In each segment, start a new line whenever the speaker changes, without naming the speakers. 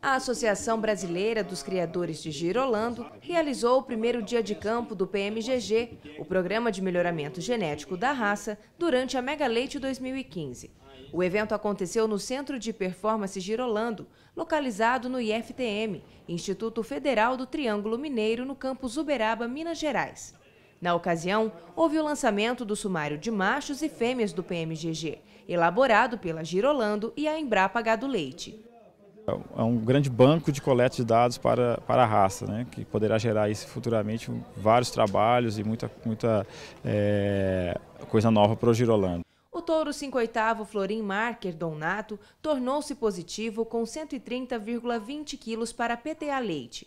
A Associação Brasileira dos Criadores de Girolando realizou o primeiro dia de campo do PMGG, o Programa de Melhoramento Genético da Raça, durante a Mega Leite 2015. O evento aconteceu no Centro de Performance Girolando, localizado no IFTM, Instituto Federal do Triângulo Mineiro, no campus Uberaba, Minas Gerais. Na ocasião, houve o lançamento do sumário de machos e fêmeas do PMGG, elaborado pela Girolando e a Embrapa Gado Leite
é um grande banco de coleta de dados para, para a raça, né, que poderá gerar isso futuramente vários trabalhos e muita, muita é, coisa nova para o Girolando.
O touro 5 oitavo Florim Marker Donato tornou-se positivo com 130,20 quilos para PTA Leite.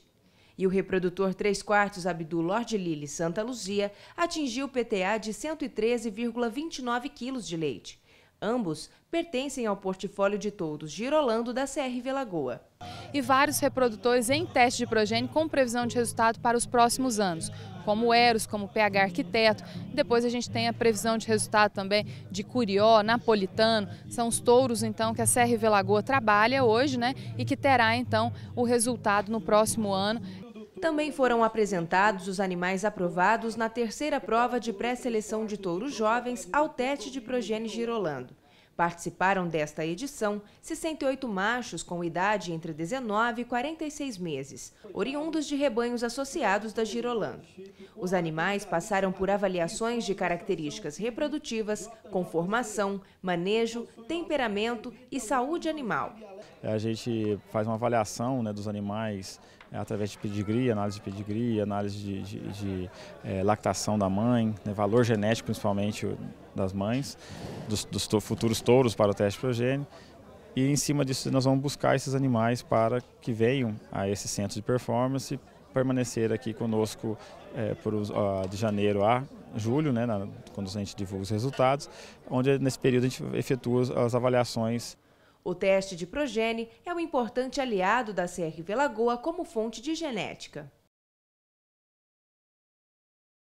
E o reprodutor 3 quartos Abdul Lorde Lili Santa Luzia atingiu PTA de 113,29 quilos de
leite. Ambos pertencem ao portfólio de todos Girolando da CRV Lagoa. E vários reprodutores em teste de progênio com previsão de resultado para os próximos anos, como Eros, como PH Arquiteto. Depois a gente tem a previsão de resultado também de Curió, Napolitano, são os touros então que a CRV Lagoa trabalha hoje, né, e que terá então o resultado no próximo ano. Também foram apresentados os
animais aprovados na terceira prova de pré-seleção de touros jovens ao teste de progênie girolando. Participaram desta edição 68 machos com idade entre 19 e 46 meses, oriundos de rebanhos associados da Girolando. Os animais passaram por avaliações de características reprodutivas, conformação, manejo, temperamento e saúde animal.
A gente faz uma avaliação né, dos animais é, através de pedigree, análise de pedigree, análise de, de, de é, lactação da mãe, né, valor genético principalmente das mães, dos, dos futuros touros para o teste progênio. E em cima disso nós vamos buscar esses animais para que venham a esse centro de performance permanecer aqui conosco é, por, de janeiro a julho, né, na, quando a gente divulga os resultados, onde é, nesse período a gente efetua as avaliações.
O teste de progene é um importante
aliado da CRV Lagoa como fonte de genética.